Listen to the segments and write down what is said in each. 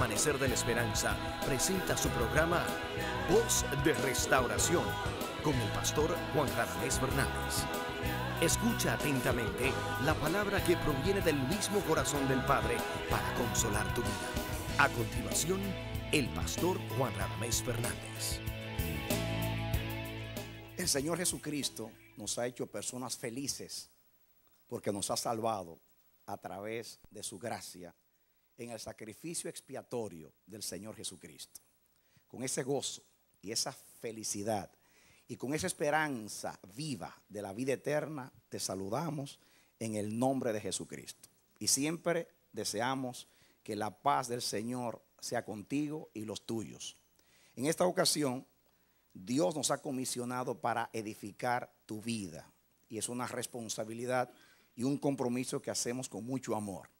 Amanecer de la Esperanza presenta su programa Voz de Restauración con el pastor Juan Radamés Fernández. Escucha atentamente la palabra que proviene del mismo corazón del Padre para consolar tu vida. A continuación, el pastor Juan Radamés Fernández. El Señor Jesucristo nos ha hecho personas felices porque nos ha salvado a través de su gracia en el sacrificio expiatorio del Señor Jesucristo. Con ese gozo y esa felicidad y con esa esperanza viva de la vida eterna, te saludamos en el nombre de Jesucristo. Y siempre deseamos que la paz del Señor sea contigo y los tuyos. En esta ocasión, Dios nos ha comisionado para edificar tu vida y es una responsabilidad y un compromiso que hacemos con mucho amor.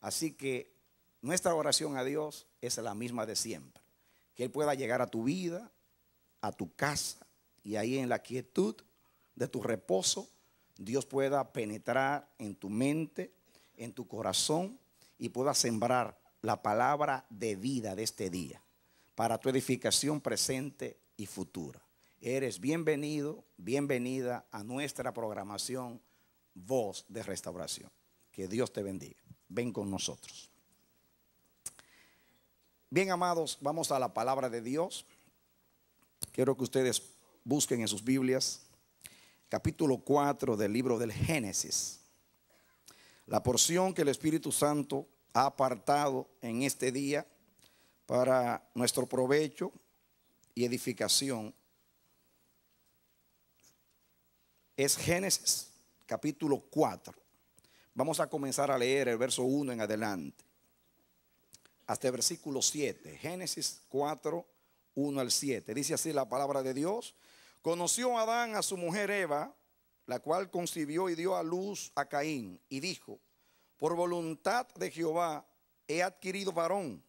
Así que nuestra oración a Dios es la misma de siempre. Que Él pueda llegar a tu vida, a tu casa, y ahí en la quietud de tu reposo, Dios pueda penetrar en tu mente, en tu corazón, y pueda sembrar la palabra de vida de este día, para tu edificación presente y futura. Eres bienvenido, bienvenida a nuestra programación Voz de Restauración. Que Dios te bendiga. Ven con nosotros. Bien, amados, vamos a la palabra de Dios. Quiero que ustedes busquen en sus Biblias capítulo 4 del libro del Génesis. La porción que el Espíritu Santo ha apartado en este día para nuestro provecho y edificación es Génesis capítulo 4. Vamos a comenzar a leer el verso 1 en adelante hasta el versículo 7, Génesis 4, 1 al 7. Dice así la palabra de Dios. Conoció Adán a su mujer Eva, la cual concibió y dio a luz a Caín, y dijo, por voluntad de Jehová he adquirido varón.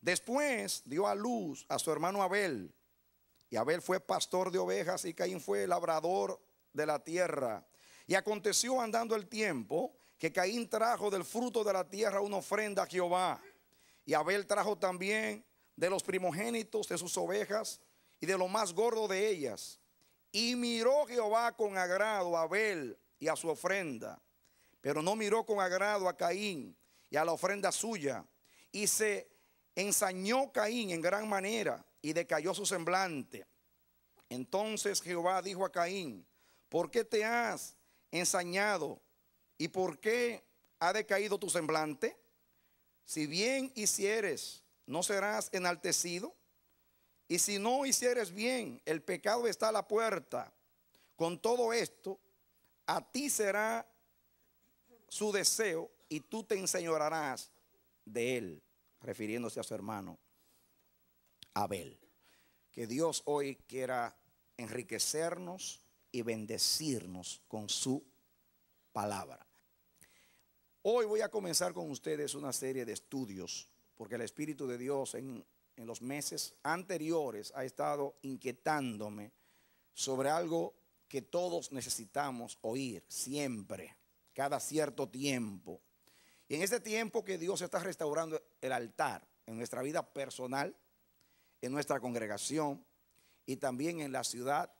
Después dio a luz a su hermano Abel, y Abel fue pastor de ovejas y Caín fue labrador de la tierra. Y aconteció andando el tiempo que Caín trajo del fruto de la tierra una ofrenda a Jehová. Y Abel trajo también de los primogénitos de sus ovejas y de lo más gordo de ellas. Y miró Jehová con agrado a Abel y a su ofrenda, pero no miró con agrado a Caín y a la ofrenda suya. Y se ensañó Caín en gran manera y decayó su semblante. Entonces Jehová dijo a Caín, ¿por qué te has ensañado y por qué ha decaído tu semblante? si bien hicieres, no serás enaltecido. Y si no hicieres bien, el pecado está a la puerta. Con todo esto, a ti será su deseo y tú te enseñorarás de él, refiriéndose a su hermano Abel. Que Dios hoy quiera enriquecernos y bendecirnos con su palabra. Hoy voy a comenzar con ustedes una serie de estudios, porque el Espíritu de Dios en, en los meses anteriores ha estado inquietándome sobre algo que todos necesitamos oír siempre, cada cierto tiempo. Y en este tiempo que Dios está restaurando el altar en nuestra vida personal, en nuestra congregación y también en la ciudad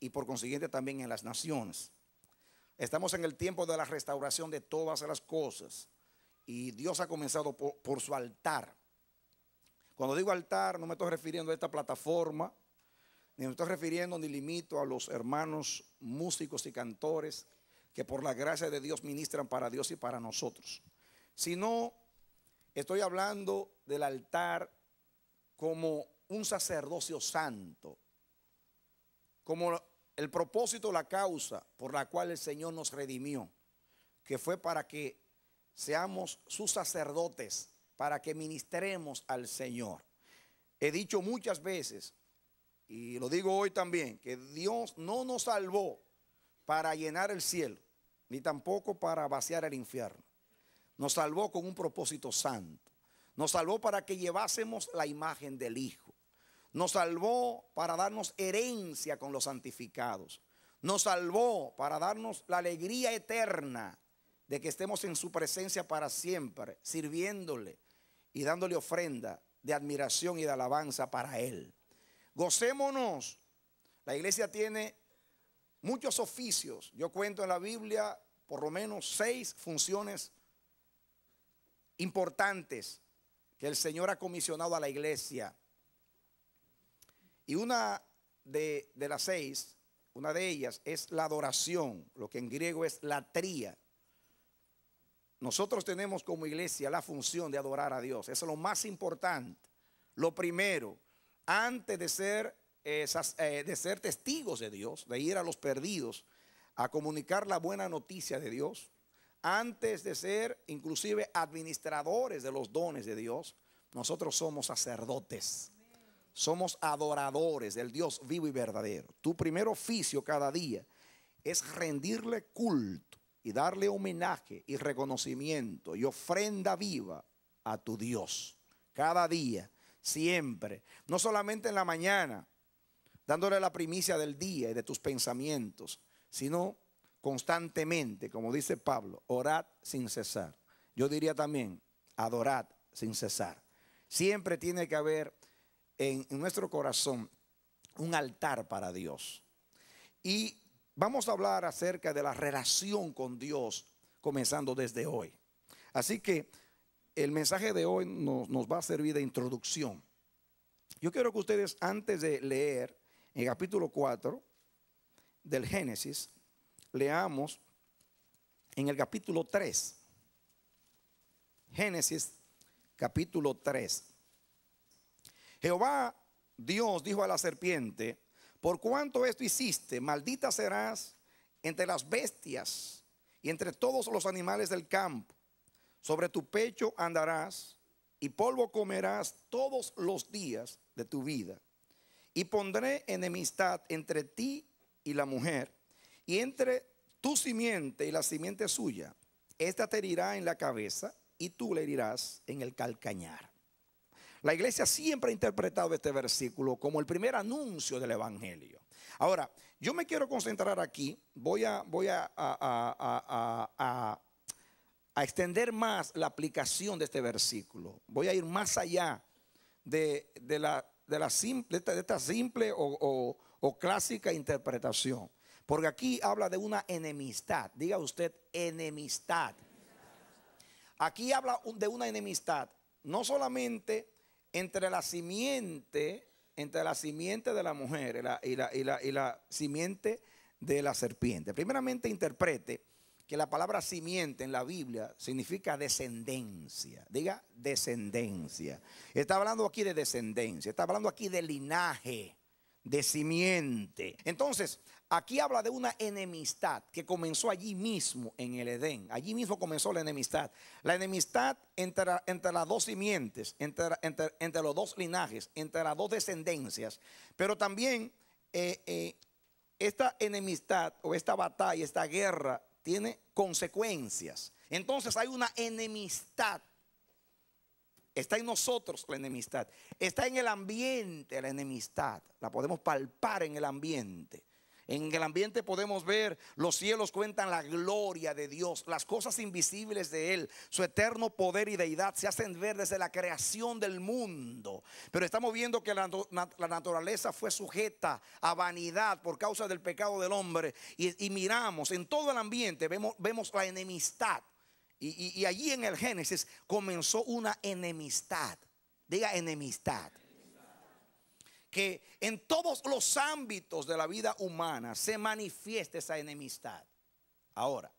y por consiguiente también en las naciones. Estamos en el tiempo de la restauración de todas las cosas. Y Dios ha comenzado por, su altar. Cuando digo altar, no me estoy refiriendo a esta plataforma, ni me estoy refiriendo ni limito a los hermanos músicos y cantores que por la gracia de Dios ministran para Dios y para nosotros. Sino estoy hablando del altar como un sacerdocio santo, como el propósito, la causa por la cual el Señor nos redimió, que fue para que seamos sus sacerdotes, para que ministremos al Señor. He dicho muchas veces, y lo digo hoy también, que Dios no nos salvó para llenar el cielo, ni tampoco para vaciar el infierno. Nos salvó con un propósito santo. Nos salvó para que llevásemos la imagen del Hijo. Nos salvó para darnos herencia con los santificados. Nos salvó para darnos la alegría eterna de que estemos en su presencia para siempre, sirviéndole y dándole ofrenda de admiración y de alabanza para Él. Gocémonos. La iglesia tiene muchos oficios. Yo cuento en la Biblia por lo menos seis funciones importantes que el Señor ha comisionado a la iglesia. Y una de, las seis, una de ellas es la adoración, lo que en griego es la tría. Nosotros tenemos como iglesia la función de adorar a Dios. Eso es lo más importante. Lo primero, antes de ser, eh, eh, de ser testigos de Dios, de ir a los perdidos, a comunicar la buena noticia de Dios, antes de ser inclusive administradores de los dones de Dios, nosotros somos sacerdotes somos adoradores del Dios vivo y verdadero. Tu primer oficio cada día es rendirle culto y darle homenaje y reconocimiento y ofrenda viva a tu Dios. Cada día, siempre, no solamente en la mañana, dándole la primicia del día y de tus pensamientos, sino constantemente, como dice Pablo, orad sin cesar. Yo diría también, adorad sin cesar. Siempre tiene que haber en nuestro corazón un altar para Dios. Y vamos a hablar acerca de la relación con Dios comenzando desde hoy. Así que el mensaje de hoy nos, va a servir de introducción. Yo quiero que ustedes antes de leer el capítulo 4 del Génesis, leamos en el capítulo 3. Génesis capítulo 3. Jehová Dios dijo a la serpiente, por cuanto esto hiciste, maldita serás entre las bestias y entre todos los animales del campo. Sobre tu pecho andarás y polvo comerás todos los días de tu vida. Y pondré enemistad entre ti y la mujer, y entre tu simiente y la simiente suya. Esta te herirá en la cabeza y tú le herirás en el calcañar. La iglesia siempre ha interpretado este versículo como el primer anuncio del Evangelio. Ahora, yo me quiero concentrar aquí, voy a, voy a, a, extender más la aplicación de este versículo, voy a ir más allá de, la, de, esta, simple o clásica interpretación, porque aquí habla de una enemistad, diga usted enemistad. Aquí habla de una enemistad, no solamente entre la simiente, entre la simiente de la mujer y la, y la simiente de la serpiente. Primeramente interprete que la palabra simiente en la Biblia significa descendencia. Diga descendencia. Está hablando aquí de descendencia, está hablando aquí de linaje de simiente. Entonces, aquí habla de una enemistad que comenzó allí mismo en el Edén. Allí mismo comenzó la enemistad. La enemistad entre, entre las dos simientes, entre, entre, los dos linajes, entre las dos descendencias. Pero también eh, eh, esta enemistad o esta batalla, esta guerra, tiene consecuencias. Entonces hay una enemistad Está en nosotros la enemistad. Está en el ambiente la enemistad. La podemos palpar en el ambiente. En el ambiente podemos ver, los cielos cuentan la gloria de Dios, las cosas invisibles de Él, su eterno poder y deidad se hacen ver desde la creación del mundo. Pero estamos viendo que la, naturaleza fue sujeta a vanidad por causa del pecado del hombre. Y, miramos en todo el ambiente, vemos, vemos la enemistad y, allí en el Génesis comenzó una enemistad. Diga enemistad que en todos los ámbitos de la vida humana se manifiesta esa enemistad. Ahora,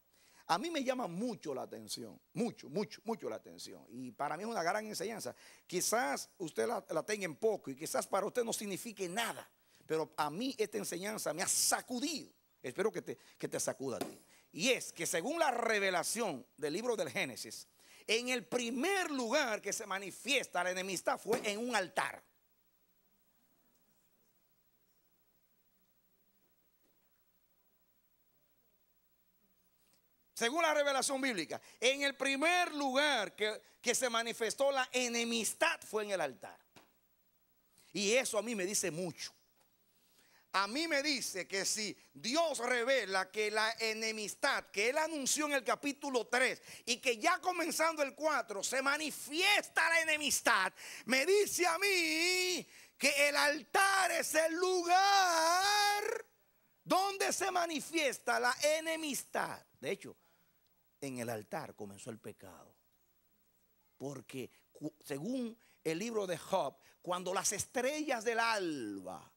a mí me llama mucho la atención, mucho, mucho, mucho la atención. Y para mí es una gran enseñanza. Quizás usted la, tenga en poco y quizás para usted no signifique nada, pero a mí esta enseñanza me ha sacudido. Espero que te, que te sacuda a ti. Y es que según la revelación del libro del Génesis, en el primer lugar que se manifiesta la enemistad fue en un altar. Según la revelación bíblica, en el primer lugar que, se manifestó la enemistad fue en el altar. Y eso a mí me dice mucho a mí me dice que si Dios revela que la enemistad que él anunció en el capítulo 3 y que ya comenzando el 4 se manifiesta la enemistad, me dice a mí que el altar es el lugar donde se manifiesta la enemistad. De hecho, en el altar comenzó el pecado. Porque según el libro de Job, cuando las estrellas del alba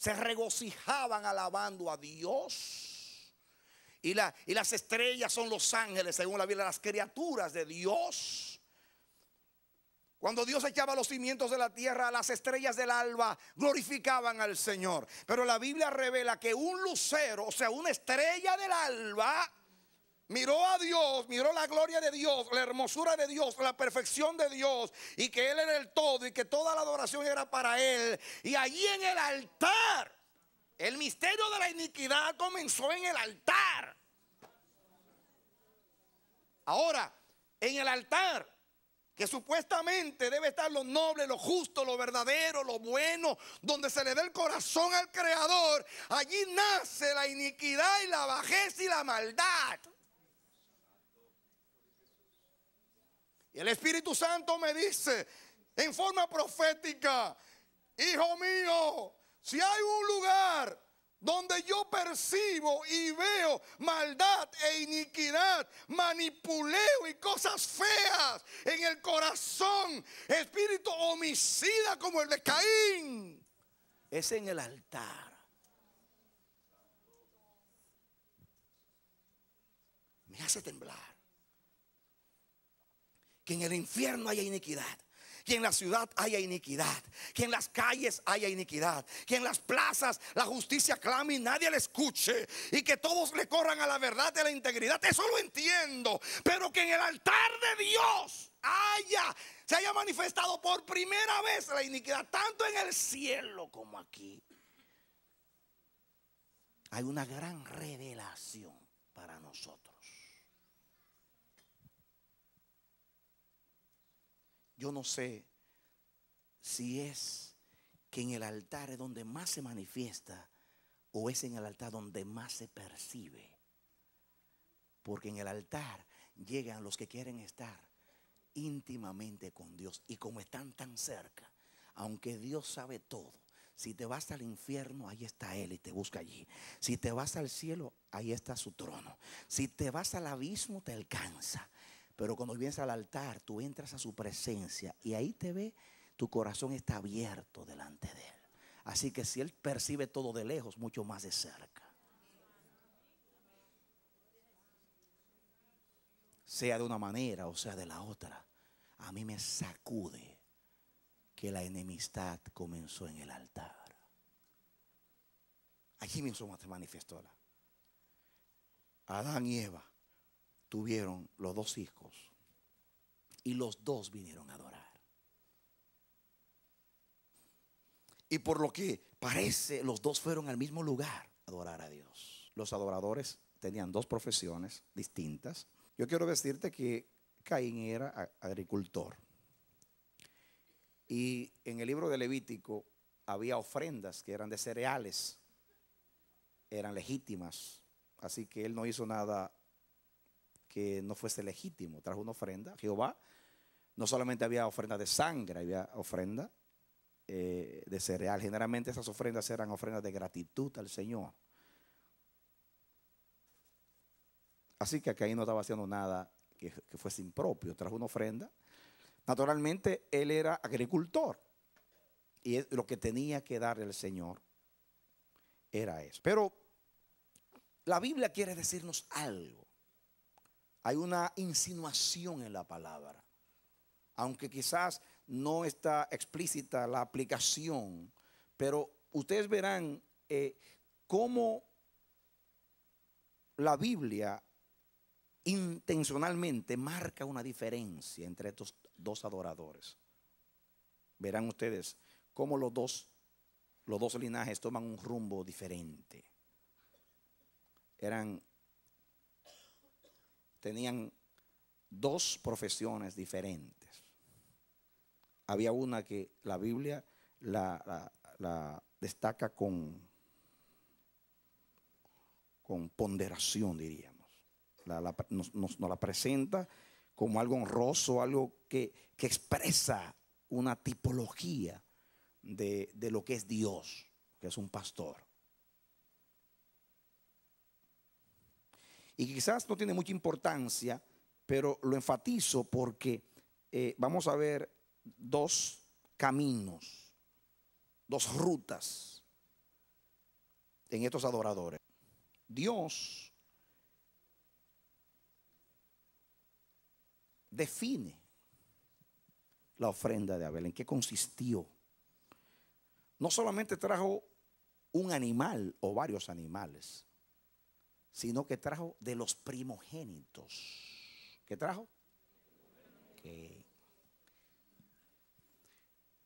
se regocijaban alabando a Dios. Y, la, y las estrellas son los ángeles, según la Biblia, las criaturas de Dios. Cuando Dios echaba los cimientos de la tierra, las estrellas del alba glorificaban al Señor. Pero la Biblia revela que un lucero, o sea, una estrella del alba, miró a Dios, miró la gloria de Dios, la hermosura de Dios, la perfección de Dios y que Él era el todo y que toda la adoración era para Él. Y allí en el altar, el misterio de la iniquidad comenzó en el altar. Ahora, en el altar, que supuestamente debe estar lo noble, lo justo, lo verdadero, lo bueno, donde se le dé el corazón al Creador, allí nace la iniquidad y la bajeza y la maldad. El Espíritu Santo me dice en forma profética, hijo mío, si hay un lugar donde yo percibo y veo maldad e iniquidad, manipuleo y cosas feas en el corazón, espíritu homicida como el de Caín, es en el altar. Me hace temblar que en el infierno haya iniquidad. Que en la ciudad haya iniquidad, que en las calles haya iniquidad, que en las plazas la justicia clame y nadie le escuche, y que todos le corran a la verdad de la integridad, eso lo entiendo, pero que en el altar de Dios haya, se haya manifestado por primera vez la iniquidad, tanto en el cielo como aquí. Hay una gran revelación para nosotros. Yo no sé si es que en el altar es donde más se manifiesta o es en el altar donde más se percibe. Porque en el altar llegan los que quieren estar íntimamente con Dios y como están tan cerca, aunque Dios sabe todo, si te vas al infierno, ahí está Él y te busca allí. Si te vas al cielo, ahí está su trono. Si te vas al abismo, te alcanza. Pero cuando vienes al altar, tú entras a su presencia y ahí te ve, tu corazón está abierto delante de Él. Así que si Él percibe todo de lejos, mucho más de cerca. Sea de una manera o sea de la otra, a mí me sacude que la enemistad comenzó en el altar. Allí mismo se manifestó. Adán y Eva tuvieron los dos hijos y los dos vinieron a adorar. Y por lo que parece, los dos fueron al mismo lugar a adorar a Dios. Los adoradores tenían dos profesiones distintas. Yo quiero decirte que Caín era agricultor. Y en el libro de Levítico había ofrendas que eran de cereales, eran legítimas. Así que él no hizo nada que no fuese legítimo. Trajo una ofrenda. Jehová no solamente había ofrenda de sangre, había ofrenda eh, de cereal. Generalmente esas ofrendas eran ofrendas de gratitud al Señor. Así que ahí no estaba haciendo nada que, fuese impropio. Trajo una ofrenda. Naturalmente, él era agricultor. Y lo que tenía que darle el Señor era eso. Pero la Biblia quiere decirnos algo. Hay una insinuación en la palabra. Aunque quizás no está explícita la aplicación, pero ustedes verán eh, cómo la Biblia intencionalmente marca una diferencia entre estos dos adoradores. Verán ustedes cómo los dos, los dos linajes toman un rumbo diferente. Eran tenían dos profesiones diferentes. Había una que la Biblia la, destaca con, con ponderación, diríamos. nos, la presenta como algo honroso, algo que, expresa una tipología de, de, lo que es Dios, que es un pastor. y quizás no tiene mucha importancia, pero lo enfatizo porque eh, vamos a ver dos caminos, dos rutas en estos adoradores. Dios define la ofrenda de Abel, en qué consistió. No solamente trajo un animal o varios animales, sino que trajo de los primogénitos. ¿Qué trajo?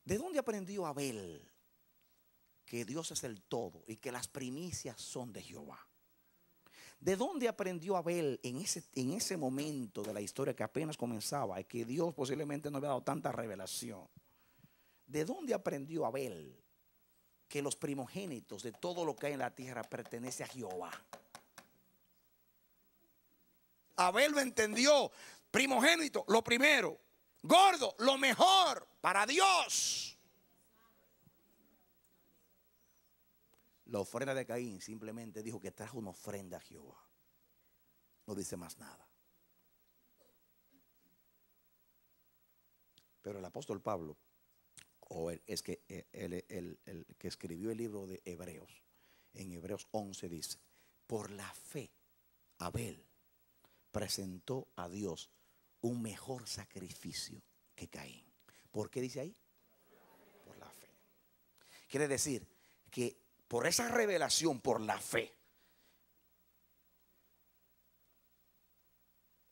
¿De dónde aprendió Abel que Dios es el todo y que las primicias son de Jehová? ¿De dónde aprendió Abel en ese, en ese momento de la historia que apenas comenzaba y que Dios posiblemente no había dado tanta revelación? ¿De dónde aprendió Abel que los primogénitos de todo lo que hay en la tierra pertenece a Jehová? Abel lo entendió. Primogénito, lo primero. Gordo, lo mejor para Dios. La ofrenda de Caín simplemente dijo que trajo una ofrenda a Jehová. No dice más nada. Pero el apóstol Pablo, o es que eh, el, que escribió el libro de Hebreos, en Hebreos 11 dice, por la fe, Abel presentó a Dios un mejor sacrificio que Caín. ¿Por qué dice ahí? Por la fe. Quiere decir que por esa revelación, por la fe,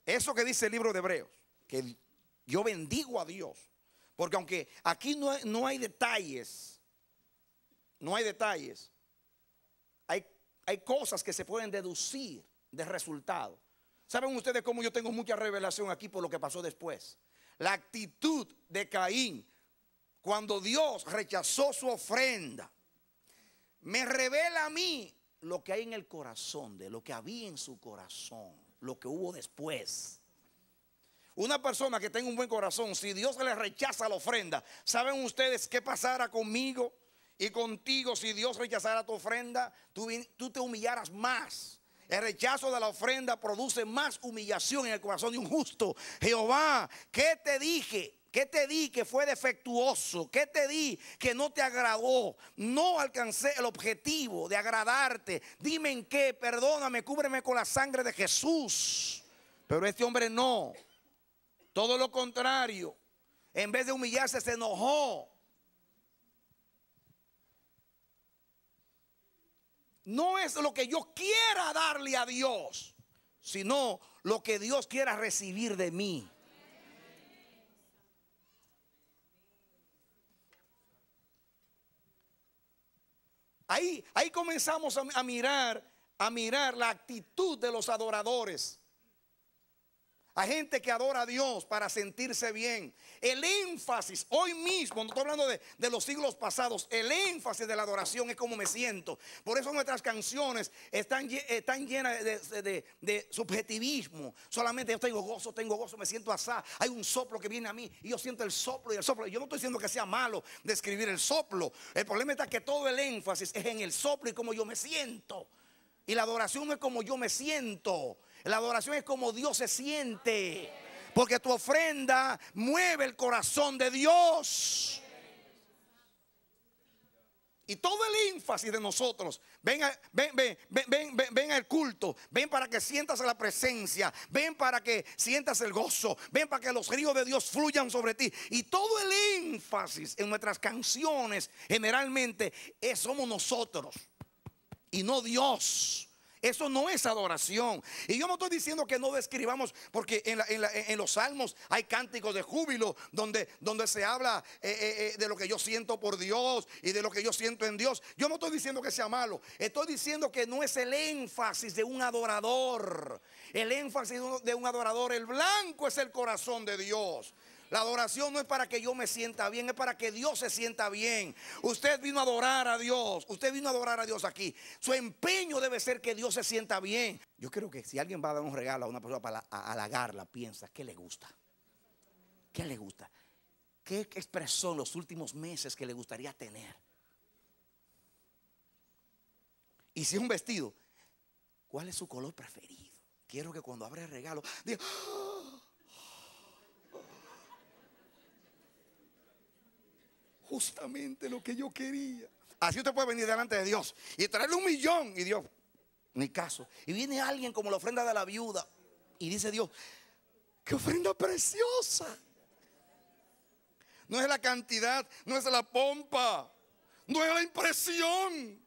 eso que dice el libro de Hebreos, que yo bendigo a Dios, porque aunque aquí no, hay detalles, no hay detalles, hay, hay cosas que se pueden deducir de resultado. ¿Saben ustedes cómo yo tengo mucha revelación aquí por lo que pasó después? La actitud de Caín cuando Dios rechazó su ofrenda me revela a mí lo que hay en el corazón de lo que había en su corazón, lo que hubo después. Una persona que tenga un buen corazón, si Dios le rechaza la ofrenda, ¿saben ustedes qué pasará conmigo y contigo si Dios rechazara tu ofrenda? Tú, tú te humillarás más. El rechazo de la ofrenda produce más humillación en el corazón de un justo. Jehová, ¿qué te dije? ¿Qué te di que fue defectuoso? ¿Qué te di que no te agradó? No alcancé el objetivo de agradarte. Dime en qué, perdóname, cúbreme con la sangre de Jesús. Pero este hombre no. Todo lo contrario. En vez de humillarse, se enojó. no es lo que yo quiera darle a Dios, sino lo que Dios quiera recibir de mí. Ahí, ahí comenzamos a, a mirar, a mirar la actitud de los adoradores. A gente que adora a Dios para sentirse bien. El énfasis hoy mismo, no estoy hablando de, los siglos pasados, el énfasis de la adoración es como me siento. Por eso nuestras canciones están, están llenas de, subjetivismo. Solamente yo tengo gozo, tengo gozo, me siento asá. Hay un soplo que viene a mí y yo siento el soplo y el soplo. Yo no estoy diciendo que sea malo describir el soplo. El problema está que todo el énfasis es en el soplo y cómo yo me siento. Y la adoración es como yo me siento. La adoración es como Dios se siente. Porque tu ofrenda mueve el corazón de Dios. Y todo el énfasis de nosotros, ven, ven, ven, ven, al culto, ven para que sientas la presencia, ven para que sientas el gozo, ven para que los ríos de Dios fluyan sobre ti. Y todo el énfasis en nuestras canciones generalmente es, somos nosotros y no Dios. Eso no es adoración. Y yo no estoy diciendo que no describamos, porque en, los salmos hay cánticos de júbilo donde, donde se habla eh, eh, eh, de lo que yo siento por Dios y de lo que yo siento en Dios. Yo no estoy diciendo que sea malo. Estoy diciendo que no es el énfasis de un adorador. El énfasis de un adorador, el blanco es el corazón de Dios. La adoración no es para que yo me sienta bien, es para que Dios se sienta bien. Usted vino a adorar a Dios, usted vino a adorar a Dios aquí. Su empeño debe ser que Dios se sienta bien. Yo creo que si alguien va a dar un regalo a una persona para halagarla, piensa, ¿qué le gusta? ¿Qué le gusta? ¿Qué expresó los últimos meses que le gustaría tener? Y si es un vestido, ¿cuál es su color preferido? Quiero que cuando abra el regalo diga... ¡Oh! justamente lo que yo quería. Así usted puede venir delante de Dios y traerle un millón y Dios, ni caso. Y viene alguien como la ofrenda de la viuda y dice Dios, qué ofrenda preciosa. No es la cantidad, no es la pompa, no es la impresión.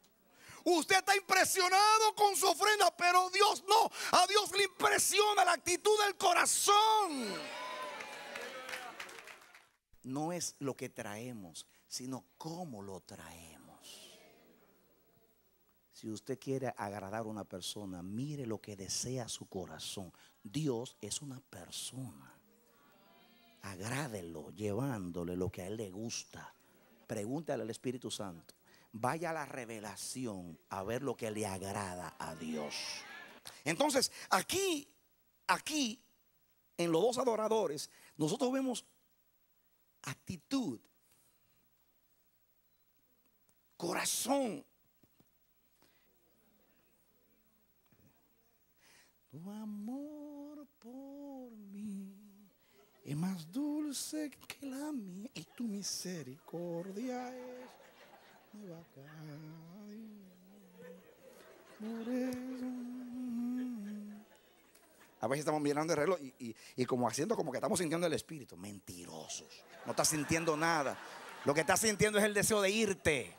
Usted está impresionado con su ofrenda, pero Dios no. A Dios le impresiona la actitud del corazón. No es lo que traemos, sino cómo lo traemos. Si usted quiere agradar a una persona, mire lo que desea su corazón. Dios es una persona. Agrádelo llevándole lo que a él le gusta. Pregúntale al Espíritu Santo. Vaya a la revelación a ver lo que le agrada a Dios. Entonces, aquí, aquí, en los dos adoradores, nosotros vemos actitud corazón. Tu amor por mí es más dulce que la mía y tu misericordia es mm. A veces estamos mirando el reloj y, y, como haciendo como que estamos sintiendo el espíritu. Mentirosos. No estás sintiendo nada. Lo que estás sintiendo es el deseo de irte.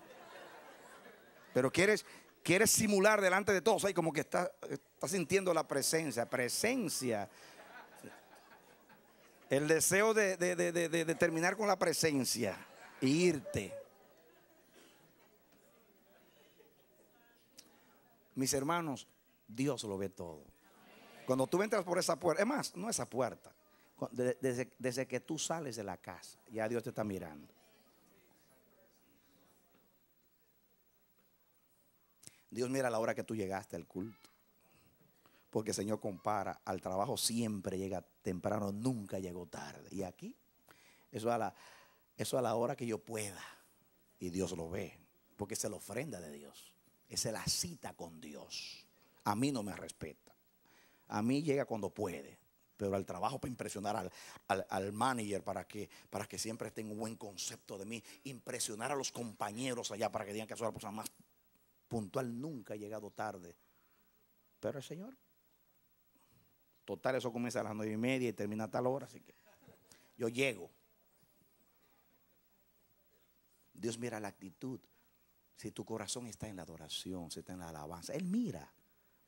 Pero quieres, quieres simular delante de todos ahí como que estás está sintiendo la presencia, presencia. El deseo de, de, terminar con la presencia e irte. Mis hermanos, Dios lo ve todo. Cuando tú entras por esa puerta, es más, no esa puerta, desde, desde que tú sales de la casa, ya Dios te está mirando. Dios mira la hora que tú llegaste al culto. Porque el Señor compara, al trabajo siempre llega temprano, nunca llegó tarde. Y aquí, eso a la, eso a la hora que yo pueda. Y Dios lo ve, porque es la ofrenda de Dios. Es la cita con Dios. A mí no me respeta. A mí llega cuando puede pero al trabajo para impresionar al, manager para que, para que siempre tenga un buen concepto de mí, impresionar a los compañeros allá para que digan que soy la persona más puntual, nunca ha llegado tarde. Pero el Señor, total, eso comienza a las nueve y media y termina a tal hora, así que yo llego. Dios mira la actitud. Si tu corazón está en la adoración, si está en la alabanza, Él mira.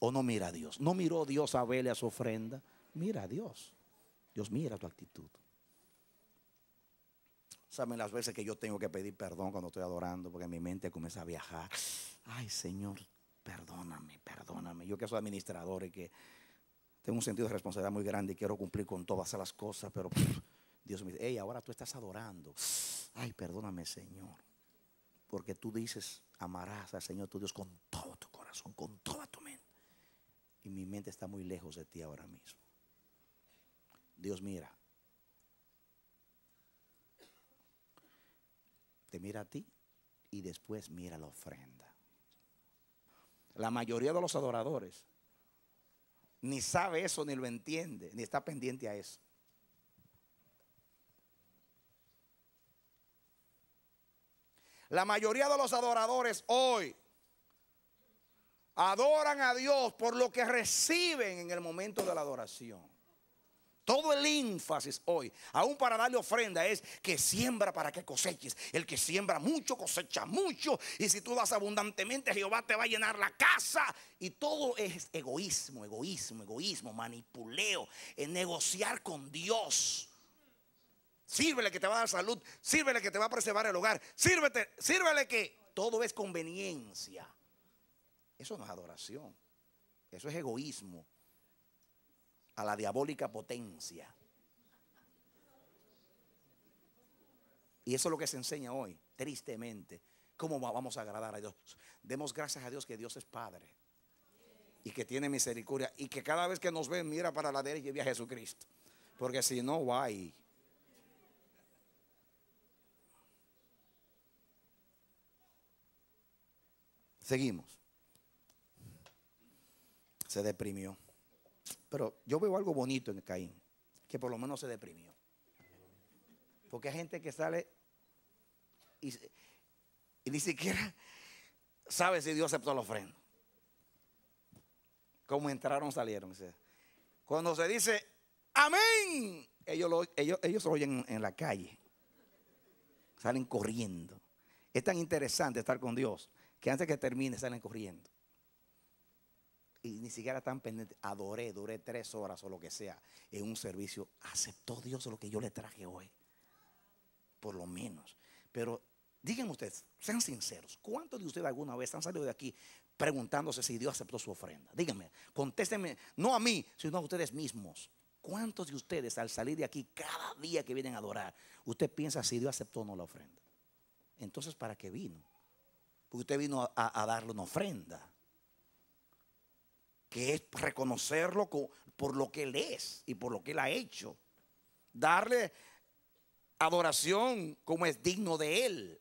¿O no mira a Dios? ¿No miró Dios a Abel a su ofrenda? Mira a Dios. Dios mira tu actitud. Saben las veces que yo tengo que pedir perdón cuando estoy adorando, porque mi mente comienza a viajar. Ay, Señor, perdóname, perdóname. Yo que soy administrador y que tengo un sentido de responsabilidad muy grande y quiero cumplir con todas las cosas, pero Dios me dice, hey, ahora tú estás adorando. Ay, perdóname, Señor. Porque tú dices, amarás al Señor tu Dios con todo tu corazón, con toda tu mente. Y mi mente está muy lejos de ti ahora mismo. Dios mira, te mira a ti y después mira la ofrenda. La mayoría de los adoradores ni sabe eso, ni lo entiende, ni está pendiente a eso. La mayoría de los adoradores hoy adoran a Dios por lo que reciben en el momento de la adoración. Todo el énfasis hoy, aún para darle ofrenda, es que siembra para que coseches. El que siembra mucho cosecha mucho. Y si tú das abundantemente, Jehová te va a llenar la casa. Y todo es egoísmo, egoísmo, egoísmo, manipuleo, en eh, negociar con Dios. Sírvele que te va a dar salud, sírvele que te va a preservar el hogar, sírvete, sírvele que todo es conveniencia. Eso no es adoración, eso es egoísmo a la diabólica potencia. Y eso es lo que se enseña hoy, tristemente. ¿Cómo vamos a agradar a Dios? Demos gracias a Dios que Dios es Padre y que tiene misericordia y que cada vez que nos ve mira para la derecha y ve a Jesucristo. Porque si no, guay. Seguimos. Se deprimió. Pero yo veo algo bonito en Caín, que por lo menos se deprimió. Porque hay gente que sale y, ni siquiera sabe si Dios aceptó la ofrenda. Como entraron, salieron. Cuando se dice amén, ellos, lo, ellos, ellos oyen en la calle. Salen corriendo. Es tan interesante estar con Dios que antes que termine salen corriendo y ni siquiera tan pendiente. Adoré, duré tres horas o lo que sea en un servicio. Aceptó Dios lo que yo le traje hoy. Por lo menos. Pero Díganme ustedes, sean sinceros. ¿Cuántos de ustedes alguna vez han salido de aquí preguntándose si Dios aceptó su ofrenda? Díganme, contéstenme, no a mí, sino a ustedes mismos. ¿Cuántos de ustedes al salir de aquí cada día que vienen a adorar, usted piensa si Dios aceptó o no la ofrenda? Entonces, ¿para qué vino? Porque usted vino a darle una ofrenda que es reconocerlo por lo que Él es y por lo que Él ha hecho. Darle adoración como es digno de Él.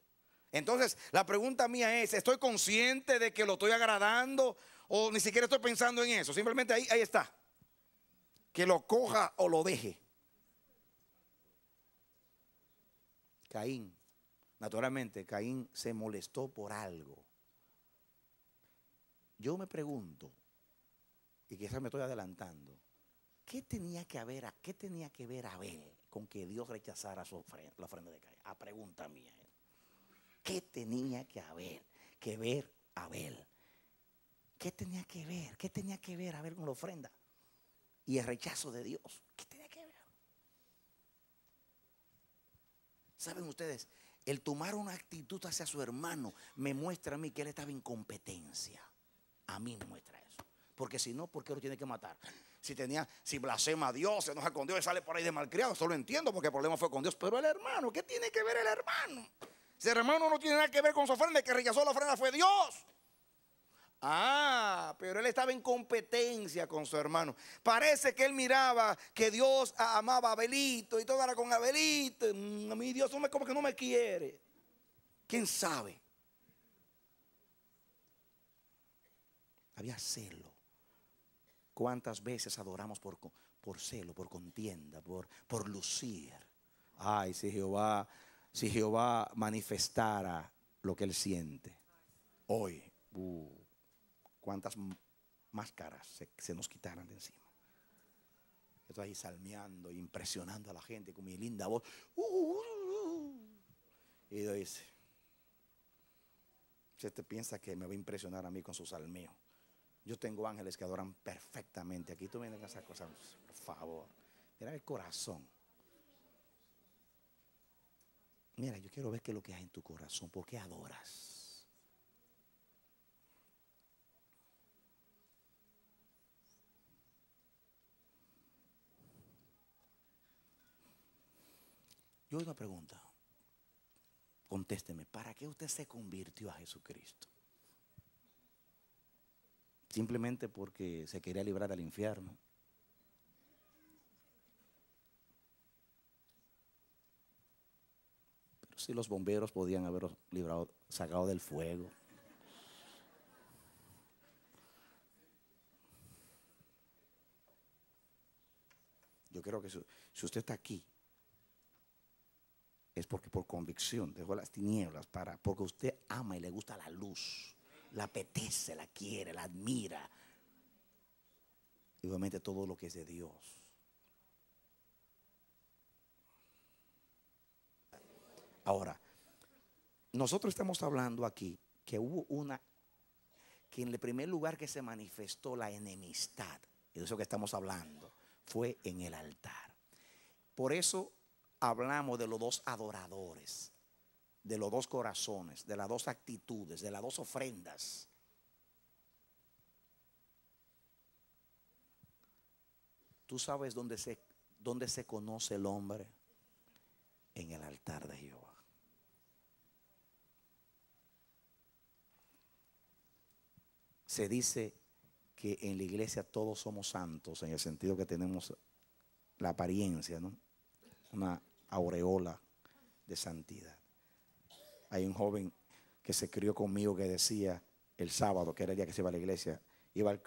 Entonces, la pregunta mía es, ¿estoy consciente de que lo estoy agradando o ni siquiera estoy pensando en eso? Simplemente ahí, está. Que lo coja o lo deje. Caín, naturalmente, Caín se molestó por algo. Yo me pregunto, y quizás me estoy adelantando, ¿qué tenía que haber, a, qué tenía que ver Abel con que Dios rechazara su ofrenda, la ofrenda de Caín? A pregunta mía. ¿eh? ¿Qué tenía que haber, que ver Abel? ¿Qué tenía que ver? ¿Qué tenía que ver Abel con la ofrenda? Y el rechazo de Dios. ¿Qué tenía que ver? ¿Saben ustedes? El tomar una actitud hacia su hermano me muestra a mí que él estaba en competencia. A mí me muestra eso. Porque si no, ¿por qué lo tiene que matar? Si tenía, si blasema a Dios, se enoja con Dios y sale por ahí de malcriado. Eso lo entiendo porque el problema fue con Dios. Pero el hermano, ¿qué tiene que ver el hermano? Si el hermano no tiene nada que ver con su ofrenda, el que rechazó la ofrenda fue Dios. Ah, pero él estaba en competencia con su hermano. Parece que él miraba que Dios amaba a Abelito y todo era con Abelito. Mi mm, Dios como que no me quiere. ¿Quién sabe? Había celo. ¿Cuántas veces adoramos por, por celo, por contienda, por, por lucir? Ay, si Jehová, si Jehová manifestara lo que él siente hoy, uh, cuántas máscaras se, nos quitaran de encima. Estoy ahí salmeando, impresionando a la gente con mi linda voz. Uh, uh, y dice, usted piensa que me va a impresionar a mí con su salmeo. Yo tengo ángeles que adoran perfectamente. Aquí tú vienes a esas cosas, por favor. Mira el corazón. Mira, yo quiero ver qué es lo que hay en tu corazón. ¿Por qué adoras? Yo una pregunta. Contésteme, ¿para qué usted se convirtió a Jesucristo? simplemente porque se quería librar del infierno. Pero si los bomberos podían haberlo librado, sacado del fuego. Yo creo que si usted está aquí, es porque por convicción dejó las tinieblas para, porque usted ama y le gusta la luz. La apetece, la quiere, la admira. Y obviamente todo lo que es de Dios. Ahora, nosotros estamos hablando aquí que hubo una, que en el primer lugar que se manifestó la enemistad, y de eso que estamos hablando, fue en el altar. Por eso hablamos de los dos adoradores de los dos corazones, de las dos actitudes, de las dos ofrendas. Tú sabes dónde se, dónde se conoce el hombre en el altar de Jehová. Se dice que en la iglesia todos somos santos, en el sentido que tenemos la apariencia, ¿no? Una aureola de santidad. Hay un joven que se crió conmigo que decía el sábado, que era el día que se iba a la iglesia, iba al,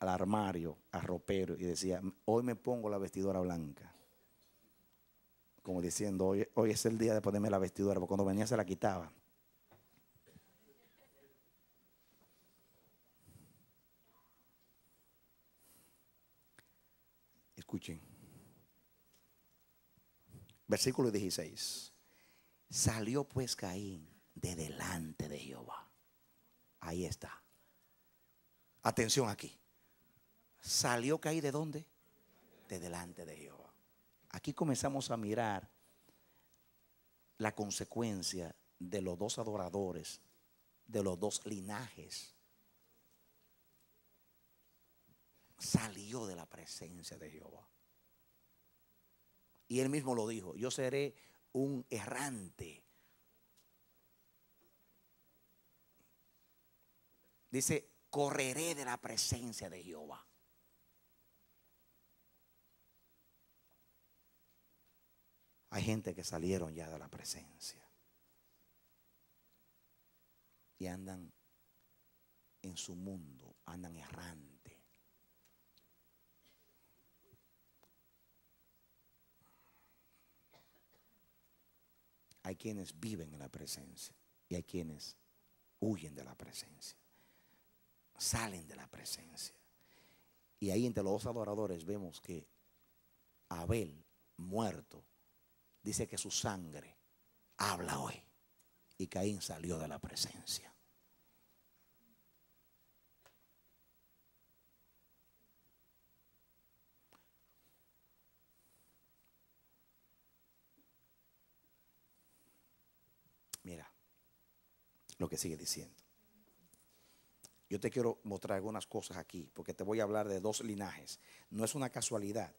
al armario, a ropero, y decía, hoy me pongo la vestidura blanca. Como diciendo, hoy, hoy es el día de ponerme la vestidura porque cuando venía se la quitaba. Escuchen. Versículo 16. Salió pues Caín de delante de Jehová. Ahí está. Atención aquí. Salió Caín de dónde? De delante de Jehová. Aquí comenzamos a mirar la consecuencia de los dos adoradores, de los dos linajes. Salió de la presencia de Jehová. Y él mismo lo dijo, yo seré un errante. Dice, correré de la presencia de Jehová. Hay gente que salieron ya de la presencia. Y andan en su mundo, andan errando. Hay quienes viven en la presencia y hay quienes huyen de la presencia, salen de la presencia. Y ahí entre los dos adoradores vemos que Abel, muerto, dice que su sangre habla hoy. Y Caín salió de la presencia. lo que sigue diciendo. Yo te quiero mostrar algunas cosas aquí, porque te voy a hablar de dos linajes. No es una casualidad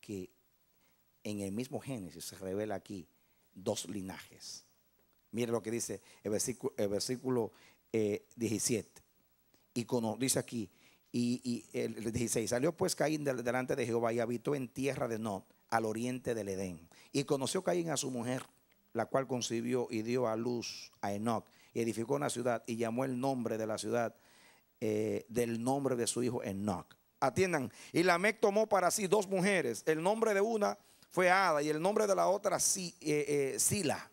que en el mismo Génesis se revela aquí dos linajes. Mire lo que dice el versículo, 17. Eh, y dice aquí, y, y, el 16, salió pues Caín delante de Jehová y habitó en tierra de No, al oriente del Edén. Y conoció Caín a su mujer la cual concibió y dio a luz a Enoch, y edificó una ciudad y llamó el nombre de la ciudad eh, del nombre de su hijo Enoch. Atiendan, y Lamec tomó para sí dos mujeres, el nombre de una fue Ada y el nombre de la otra eh, eh, Sila.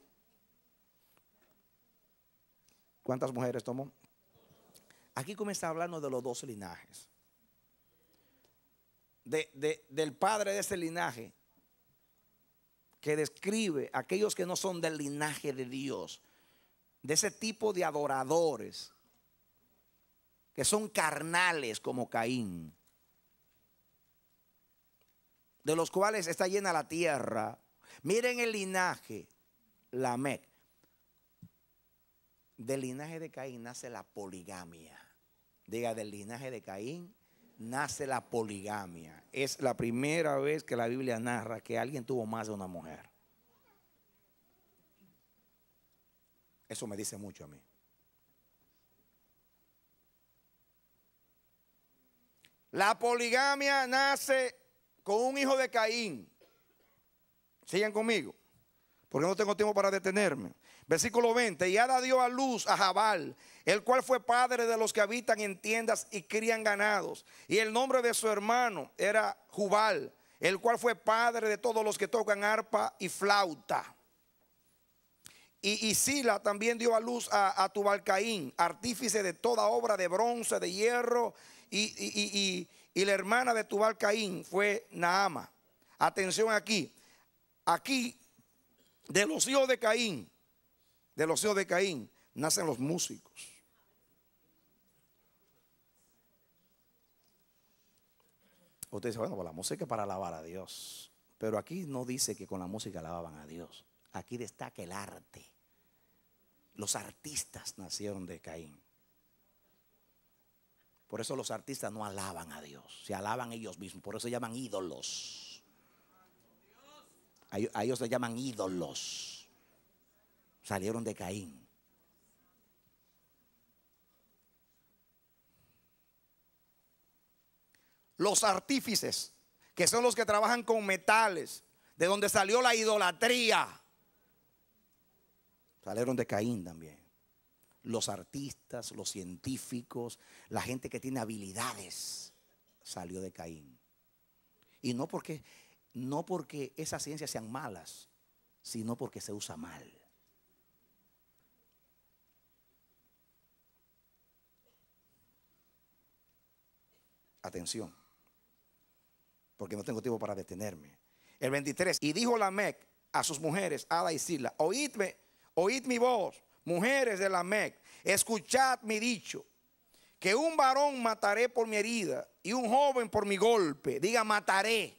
¿Cuántas mujeres tomó? Aquí comienza hablando de los dos linajes. del padre de ese linaje que describe aquellos que no son del linaje de Dios, de ese tipo de adoradores, que son carnales como Caín, de los cuales está llena la tierra. Miren el linaje, Lamec. Del linaje de Caín nace la poligamia. Diga, del linaje de Caín nace la poligamia. Es la primera vez que la Biblia narra que alguien tuvo más de una mujer. Eso me dice mucho a mí. La poligamia nace con un hijo de Caín. Sigan conmigo, porque no tengo tiempo para detenerme. Versículo 20. Y Ada dio a luz a Jabal, el cual fue padre de los que habitan en tiendas y crían ganados. Y el nombre de su hermano era Jubal, el cual fue padre de todos los que tocan arpa y flauta. Y Isila también dio a luz a, tubal Tubalcaín, artífice de toda obra de bronce, de hierro. Y, la hermana de tubal Tubalcaín fue Naama. Atención aquí. Aquí, de los hijos de Caín, de los hijos de Caín nacen los músicos. Usted dice, bueno, pues la música es para alabar a Dios. Pero aquí no dice que con la música alababan a Dios. Aquí destaca el arte. Los artistas nacieron de Caín. Por eso los artistas no alaban a Dios, se alaban ellos mismos, por eso se llaman ídolos. A, ellos se llaman ídolos salieron de Caín. Los artífices, que son los que trabajan con metales, de donde salió la idolatría, salieron de Caín también. Los artistas, los científicos, la gente que tiene habilidades, salió de Caín. Y no porque, no porque esas ciencias sean malas, sino porque se usa mal. Atención. Porque no tengo tiempo para detenerme. El 23. Y dijo Lamec a sus mujeres, a y Isla: oídme, oíd mi voz, mujeres de Lamec, escuchad mi dicho, que un varón mataré por mi herida y un joven por mi golpe. Diga, mataré.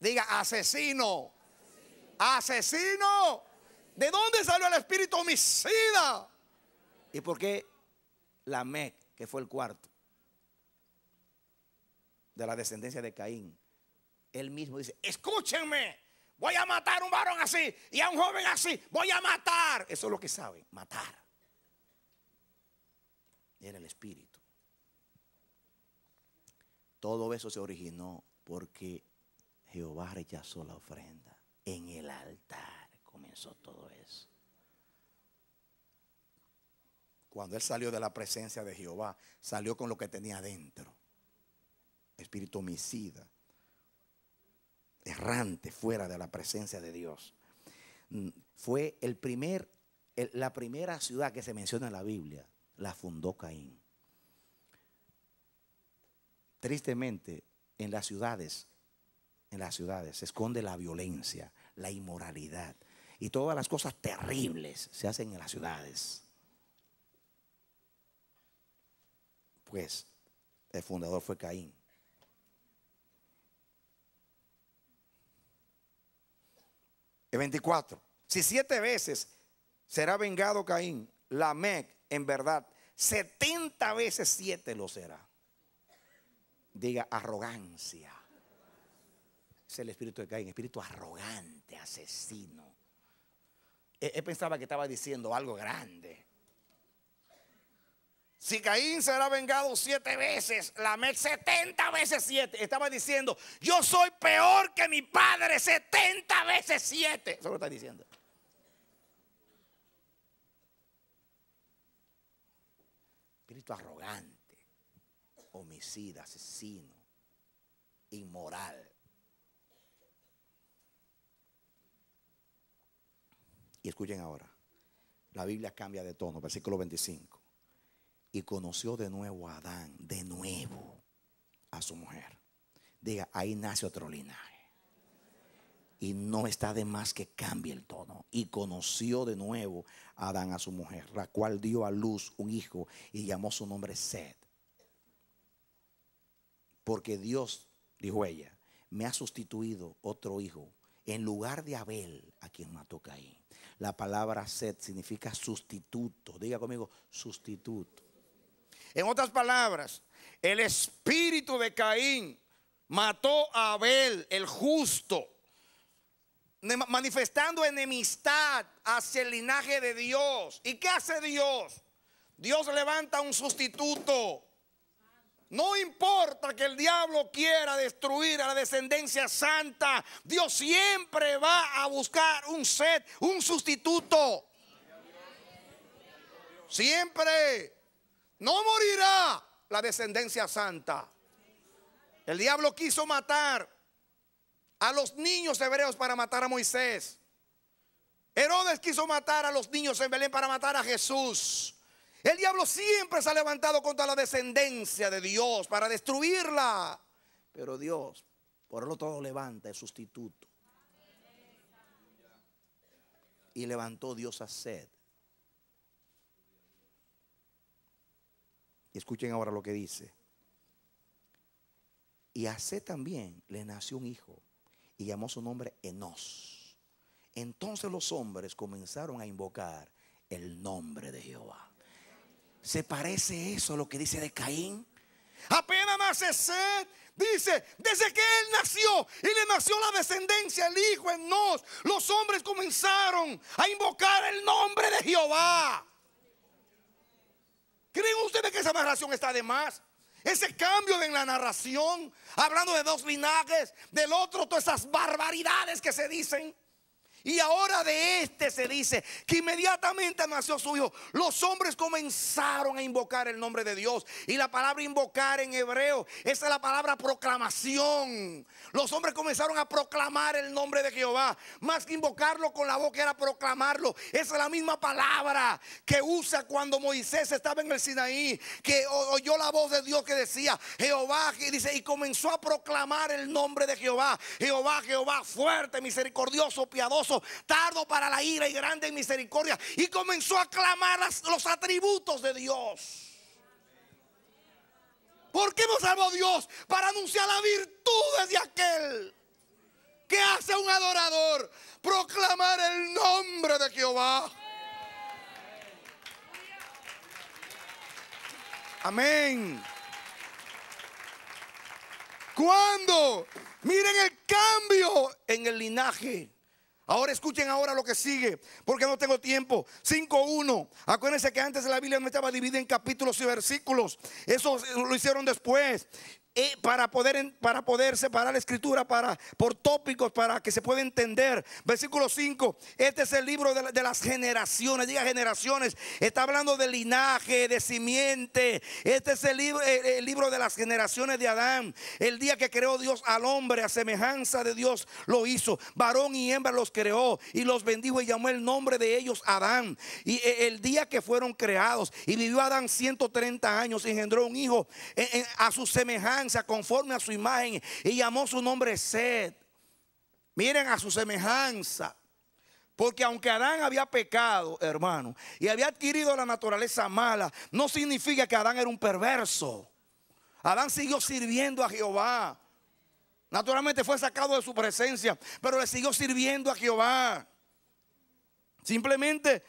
Diga, asesino. asesino. ¿De dónde salió el espíritu homicida? ¿Y por qué Lamec, que fue el cuarto? de la descendencia de Caín, él mismo dice, escúchenme, voy a matar a un varón así y a un joven así, voy a matar. Eso es lo que sabe, matar. Era el espíritu. Todo eso se originó porque Jehová rechazó la ofrenda. En el altar comenzó todo eso. Cuando él salió de la presencia de Jehová, salió con lo que tenía adentro espíritu homicida, errante fuera de la presencia de Dios. Mm, fue el primer, la primera ciudad que se menciona en la Biblia, la fundó Caín. Tristemente, en las ciudades, en las ciudades se esconde la violencia, la inmoralidad y todas las cosas terribles se hacen en las ciudades. Pues el fundador fue Caín. 24. Si siete veces será vengado Caín, la Mec en verdad, 70 veces siete lo será. Diga arrogancia. Es el espíritu de Caín, espíritu arrogante, asesino. Él e, e pensaba que estaba diciendo algo grande. Si Caín será vengado siete veces, la mez 70 veces siete. Estaba diciendo, yo soy peor que mi padre 70 veces siete. Eso lo está diciendo. Espíritu arrogante, homicida, asesino, inmoral. Y escuchen ahora, la Biblia cambia de tono, versículo 25 y conoció de nuevo a Adán, de nuevo a su mujer. Diga, ahí nace otro linaje. Y no está de más que cambie el tono. Y conoció de nuevo a Adán a su mujer, la cual dio a luz un hijo y llamó su nombre Sed. Porque Dios, dijo ella, me ha sustituido otro hijo en lugar de Abel, a quien mató Caín. La palabra Sed significa sustituto. Diga conmigo, sustituto. En otras palabras, el espíritu de Caín mató a Abel, el justo, manifestando enemistad hacia el linaje de Dios. ¿Y qué hace Dios? Dios levanta un sustituto. No importa que el diablo quiera destruir a la descendencia santa, Dios siempre va a buscar un set, un sustituto. Siempre. No morirá la descendencia santa. El diablo quiso matar a los niños hebreos para matar a Moisés. Herodes quiso matar a los niños en Belén para matar a Jesús. El diablo siempre se ha levantado contra la descendencia de Dios para destruirla. Pero Dios, por lo todo, levanta el sustituto. Y levantó Dios a sed. escuchen ahora lo que dice. Y a Seth también le nació un hijo y llamó su nombre Enos. Entonces los hombres comenzaron a invocar el nombre de Jehová. ¿Se parece eso a lo que dice de Caín? Apenas nace sed dice, desde que él nació y le nació la descendencia, el hijo Enos, los hombres comenzaron a invocar el nombre de Jehová. ¿Creen ustedes que esa narración está de más? Ese cambio en la narración, hablando de dos linajes, del otro, todas esas barbaridades que se dicen. Y ahora de este se dice que inmediatamente nació su hijo. Los hombres comenzaron a invocar el nombre de Dios. Y la palabra invocar en hebreo, esa es la palabra proclamación. Los hombres comenzaron a proclamar el nombre de Jehová. Más que invocarlo con la boca era proclamarlo. Esa es la misma palabra que usa cuando Moisés estaba en el Sinaí, que oyó la voz de Dios que decía, Jehová, dice, y comenzó a proclamar el nombre de Jehová. Jehová, Jehová, fuerte, misericordioso, piadoso tardo para la ira y grande en misericordia. Y comenzó a clamar los atributos de Dios. ¿Por qué nos salvó Dios? Para anunciar las virtudes de aquel. que hace un adorador? Proclamar el nombre de Jehová. Amén. Cuando Miren el cambio en el linaje. Ahora escuchen ahora lo que sigue, porque no tengo tiempo. 5.1. Acuérdense que antes la Biblia no estaba dividida en capítulos y versículos. Eso lo hicieron después. Eh, para, poder, para poder separar la escritura para, por tópicos, para que se pueda entender. Versículo 5, este es el libro de, las generaciones, diga generaciones, está hablando de linaje, de simiente, este es el libro, el, libro de las generaciones de Adán, el día que creó Dios al hombre, a semejanza de Dios lo hizo, varón y hembra los creó y los bendijo y llamó el nombre de ellos Adán, y eh, el día que fueron creados, y vivió Adán 130 años, engendró un hijo eh, a su semejanza conforme a su imagen, y llamó su nombre Sed. Miren a su semejanza. Porque aunque Adán había pecado, hermano, y había adquirido la naturaleza mala, no significa que Adán era un perverso. Adán siguió sirviendo a Jehová. Naturalmente fue sacado de su presencia, pero le siguió sirviendo a Jehová. Simplemente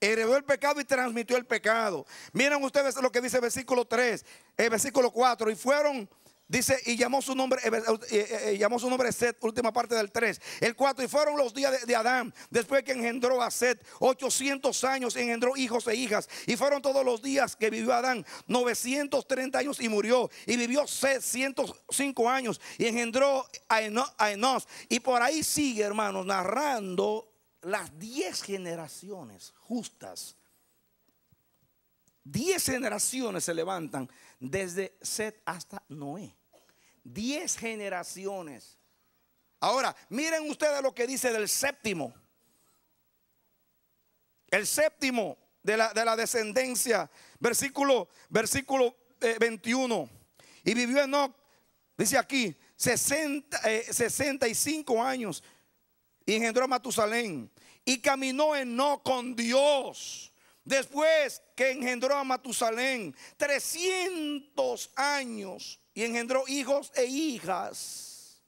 heredó el pecado y transmitió el pecado. Miren ustedes lo que dice el versículo 3, el versículo 4, y fueron... Dice, y llamó su nombre, eh, eh, eh, llamó su nombre Set, última parte del 3. El 4, y fueron los días de, Adán, después que engendró a Set, 800 años engendró hijos e hijas. Y fueron todos los días que vivió Adán, 930 años y murió. Y vivió 605 105 años y engendró a, a Enos. Y por ahí sigue, hermanos, narrando las diez generaciones justas, diez generaciones se levantan desde Set hasta Noé. Diez generaciones. Ahora, miren ustedes lo que dice del séptimo. El séptimo de la, descendencia. Versículo, versículo 21. Eh, y vivió Enoch, dice aquí, 60, 65 eh, años y engendró a Matusalén. Y caminó en no con Dios. Después que engendró a Matusalén 300 años y engendró hijos e hijas.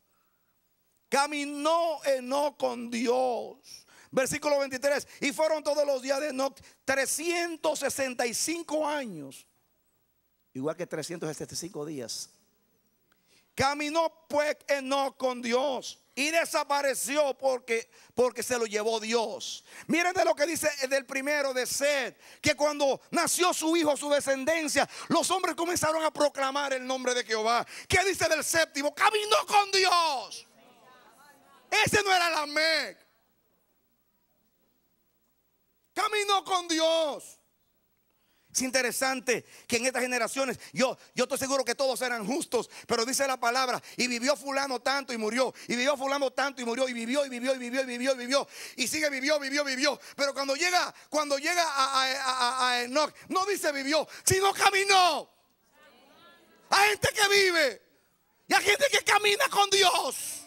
Caminó en no con Dios. Versículo 23. Y fueron todos los días de Enoch 365 años. Igual que 365 días. Caminó pues en no con Dios y desapareció porque, porque se lo llevó Dios. Miren de lo que dice del primero de Sed, que cuando nació su hijo, su descendencia, los hombres comenzaron a proclamar el nombre de Jehová. ¿Qué dice del séptimo? Caminó con Dios. Ese no era la Mec. Caminó con Dios. Es interesante que en estas generaciones, yo, yo estoy seguro que todos eran justos, pero dice la palabra, y vivió fulano tanto y murió, y vivió fulano tanto y murió, y vivió, y vivió, y vivió, y vivió, y vivió, y sigue vivió, vivió, vivió. Pero cuando llega, cuando llega a, a Enoch, no dice vivió, sino caminó. Hay gente que vive, y hay gente que camina con Dios.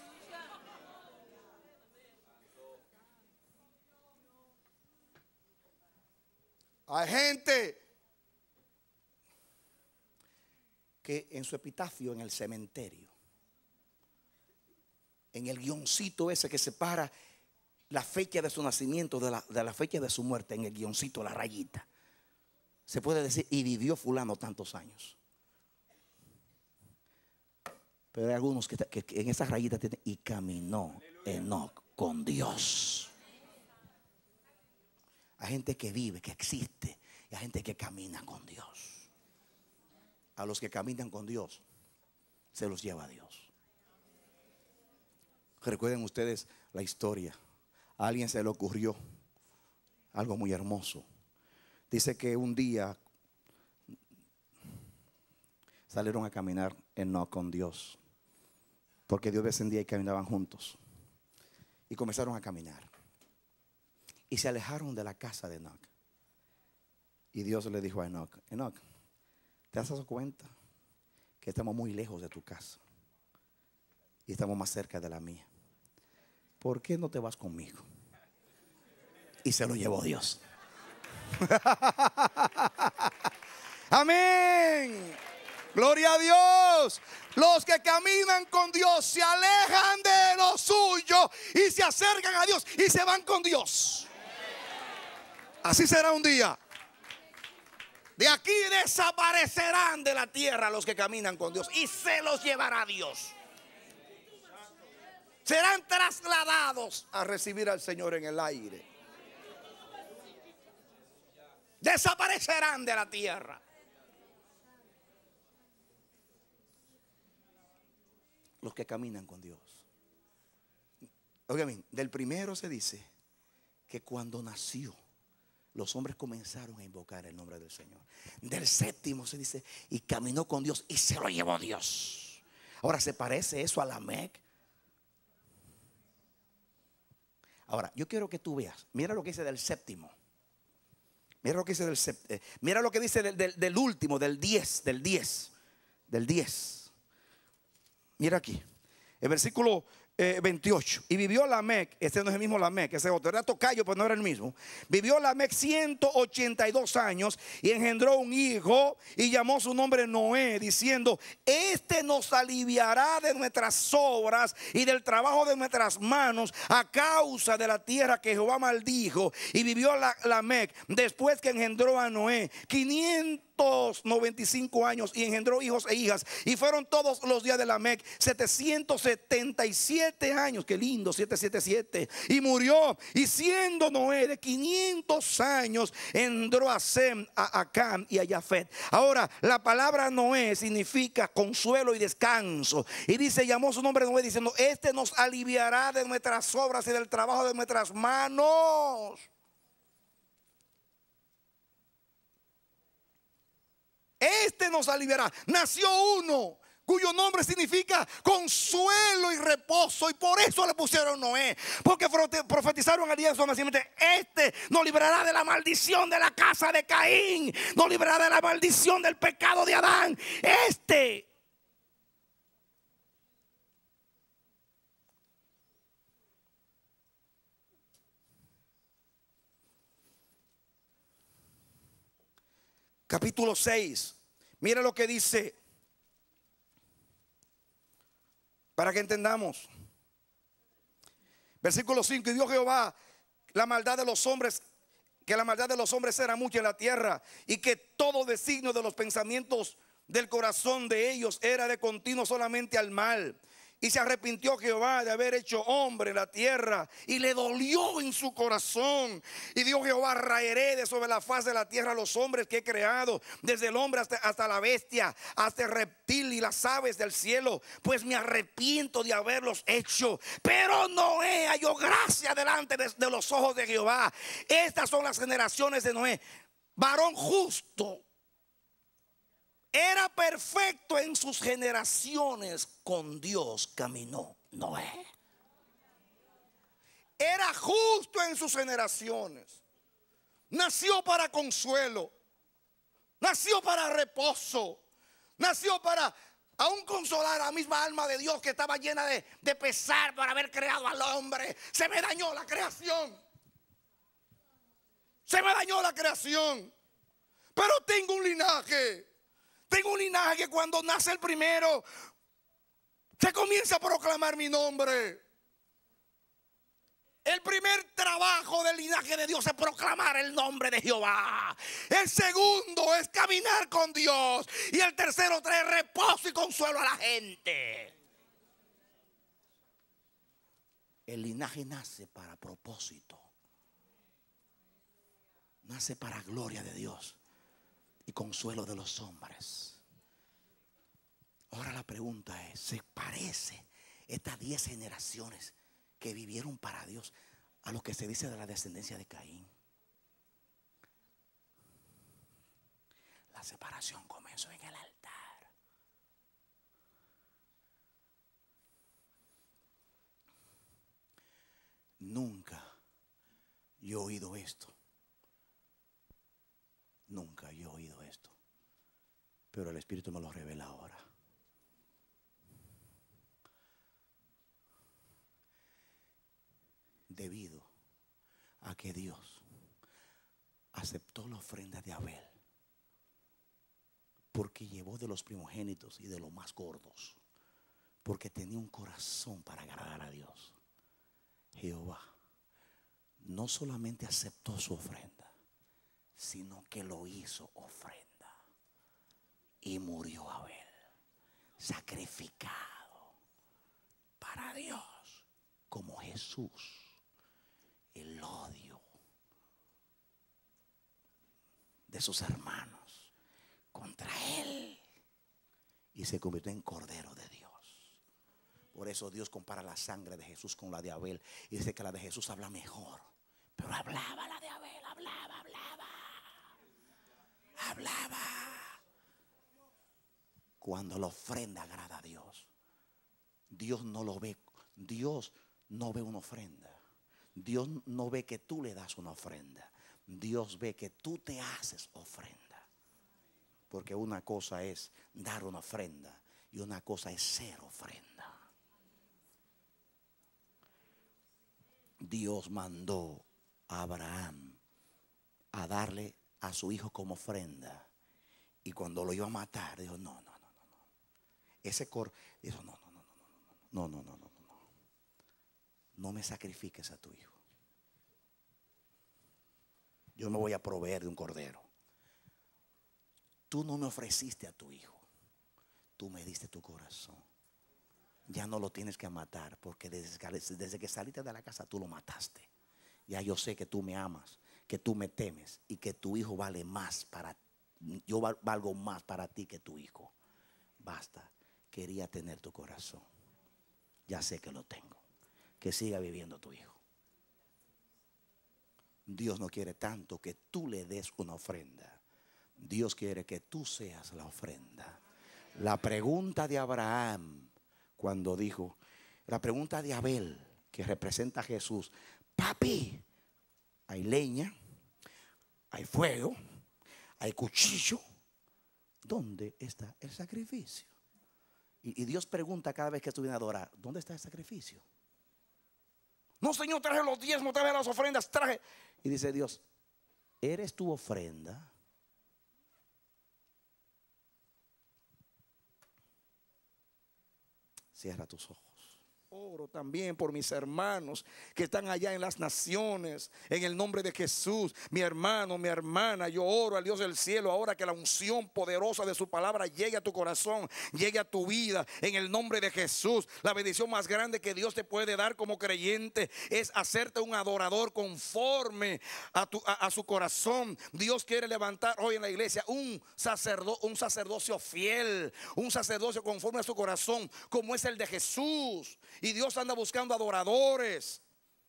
Hay gente que en su epitafio en el cementerio, en el guioncito ese que separa la fecha de su nacimiento de la, fecha de su muerte, en el guioncito, la rayita, se puede decir, y vivió fulano tantos años. Pero hay algunos que, en esa rayita tienen, y caminó Enoch con Dios. Hay gente que vive, que existe, y hay gente que camina con Dios a los que caminan con Dios, se los lleva a Dios. Recuerden ustedes la historia. A alguien se le ocurrió algo muy hermoso. Dice que un día salieron a caminar en no con Dios, porque Dios descendía y caminaban juntos. Y comenzaron a caminar. Y se alejaron de la casa de Enoch. Y Dios le dijo a Enoch, Enoch, ¿Te das cuenta? Que estamos muy lejos de tu casa. Y estamos más cerca de la mía. ¿Por qué no te vas conmigo? Y se lo llevó Dios. Amén. Gloria a Dios. Los que caminan con Dios se alejan de lo suyo y se acercan a Dios y se van con Dios. Así será un día. De aquí desaparecerán de la tierra los que caminan con Dios y se los llevará Dios. Serán trasladados a recibir al Señor en el aire. Desaparecerán de la tierra. Los que caminan con Dios. Oigan, del primero se dice que cuando nació, los hombres comenzaron a invocar el nombre del Señor. Del séptimo se dice, y caminó con Dios y se lo llevó Dios. Ahora, ¿se parece eso a la Mec. Ahora, yo quiero que tú veas, mira lo que dice del séptimo. Mira lo que dice del eh, Mira lo que dice del, del, último, del 10, del 10, del 10. Mira aquí. El versículo 28. Eh, y vivió Lamec, este no es el mismo Lamec, ese otro, era Tocayo, pero no era el mismo. Vivió Lamec 182 años y engendró un hijo y llamó su nombre Noé, diciendo, este nos aliviará de nuestras obras y del trabajo de nuestras manos a causa de la tierra que Jehová maldijo. Y vivió Lamec después que engendró a Noé 500 95 años y engendró hijos e hijas. Y fueron todos los días de la mec 777 años. Qué lindo, 777. Y murió. Y siendo Noé de 500 años, engendró a Sem, a Acán y a Jafet. Ahora, la palabra Noé significa consuelo y descanso. Y dice, llamó su nombre Noé diciendo, este nos aliviará de nuestras obras y del trabajo de nuestras manos. este nos aliviará. Nació uno cuyo nombre significa consuelo y reposo. Y por eso le pusieron Noé. Porque profetizaron al día de su nacimiento. Este nos librará de la maldición de la casa de Caín. Nos librará de la maldición del pecado de Adán. Este capítulo 6. Mira lo que dice. Para que entendamos. Versículo 5. Y Dios Jehová, la maldad de los hombres, que la maldad de los hombres era mucha en la tierra y que todo designio de los pensamientos del corazón de ellos era de continuo solamente al mal. Y se arrepintió Jehová de haber hecho hombre la tierra. Y le dolió en su corazón. Y dijo Jehová, raeré de sobre la faz de la tierra los hombres que he creado, desde el hombre hasta, hasta la bestia, hasta el reptil y las aves del cielo. Pues me arrepiento de haberlos hecho. Pero Noé halló gracia delante de los ojos de Jehová. Estas son las generaciones de Noé. Varón justo era perfecto en sus generaciones, con Dios caminó Noé. Era justo en sus generaciones. Nació para consuelo. Nació para reposo. Nació para aún consolar a la misma alma de Dios que estaba llena de, de pesar por haber creado al hombre. Se me dañó la creación. Se me dañó la creación. Pero tengo un linaje. Tengo un linaje que cuando nace el primero, se comienza a proclamar mi nombre. El primer trabajo del linaje de Dios es proclamar el nombre de Jehová. El segundo es caminar con Dios. Y el tercero trae reposo y consuelo a la gente. El linaje nace para propósito. Nace para gloria de Dios consuelo de los hombres. Ahora la pregunta es, ¿se parece estas diez generaciones que vivieron para Dios a lo que se dice de la descendencia de Caín? La separación comenzó en el altar. Nunca yo he oído esto. Nunca yo he oído pero el Espíritu me lo revela ahora. Debido a que Dios aceptó la ofrenda de Abel, porque llevó de los primogénitos y de los más gordos, porque tenía un corazón para agradar a Dios. Jehová no solamente aceptó su ofrenda, sino que lo hizo ofrenda y murió Abel, sacrificado para Dios como Jesús. El odio de sus hermanos contra él y se convirtió en cordero de Dios. Por eso Dios compara la sangre de Jesús con la de Abel y dice que la de Jesús habla mejor, pero hablaba la de Abel, hablaba, hablaba, hablaba. Cuando la ofrenda agrada a Dios. Dios no lo ve. Dios no ve una ofrenda. Dios no ve que tú le das una ofrenda. Dios ve que tú te haces ofrenda. Porque una cosa es dar una ofrenda y una cosa es ser ofrenda. Dios mandó a Abraham a darle a su hijo como ofrenda. Y cuando lo iba a matar, dijo, no, no, ese cor. eso, no, no, no, no, no, no, no, no, no, no. No me sacrifiques a tu hijo. Yo me voy a proveer de un cordero. Tú no me ofreciste a tu hijo. Tú me diste tu corazón. Ya no lo tienes que matar porque desde, desde que saliste de la casa tú lo mataste. Ya yo sé que tú me amas, que tú me temes y que tu hijo vale más para Yo valgo más para ti que tu hijo. Basta quería tener tu corazón. Ya sé que lo tengo. Que siga viviendo tu hijo. Dios no quiere tanto que tú le des una ofrenda. Dios quiere que tú seas la ofrenda. La pregunta de Abraham cuando dijo, la pregunta de Abel que representa a Jesús, papi, hay leña, hay fuego, hay cuchillo. ¿Dónde está el sacrificio? Y, Dios pregunta cada vez que tú vienes a adorar, ¿dónde está el sacrificio? No, Señor, traje los diezmos, traje las ofrendas, traje. Y dice Dios, ¿eres tu ofrenda? Cierra tus ojos. Oro también por mis hermanos que están allá en las naciones, en el nombre de Jesús. Mi hermano, mi hermana, yo oro al Dios del cielo ahora que la unción poderosa de su palabra llegue a tu corazón, llegue a tu vida, en el nombre de Jesús. La bendición más grande que Dios te puede dar como creyente es hacerte un adorador conforme a, su corazón. Dios quiere levantar hoy en la iglesia un, sacerdo, un sacerdocio fiel, un sacerdocio conforme a su corazón, como es el de Jesús. Y Dios anda buscando adoradores.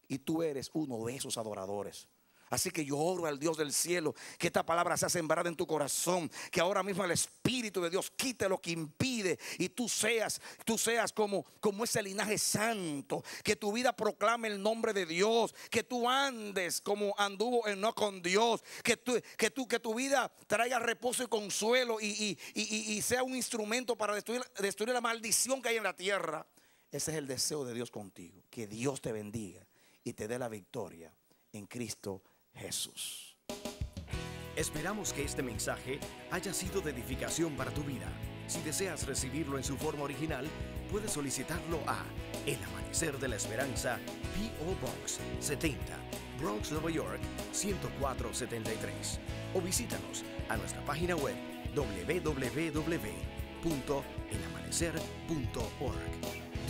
Y tú eres uno de esos adoradores. Así que yo oro al Dios del cielo que esta palabra sea sembrada en tu corazón, que ahora mismo el espíritu de Dios quite lo que impide y tú seas, tú seas como como ese linaje santo, que tu vida proclame el nombre de Dios, que tú andes como anduvo en no con Dios, que tú que que tu vida traiga reposo y consuelo y, y, y, sea un instrumento para destruir, destruir la maldición que hay en la tierra. Ese es el deseo de Dios contigo, que Dios te bendiga y te dé la victoria en Cristo Jesús. Esperamos que este mensaje haya sido de edificación para tu vida. Si deseas recibirlo en su forma original, puedes solicitarlo a El Amanecer de la Esperanza, P.O. Box 70, Bronx, Nueva York 10473. O visítanos a nuestra página web www.elamanecer.org.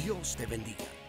Dios te bendiga.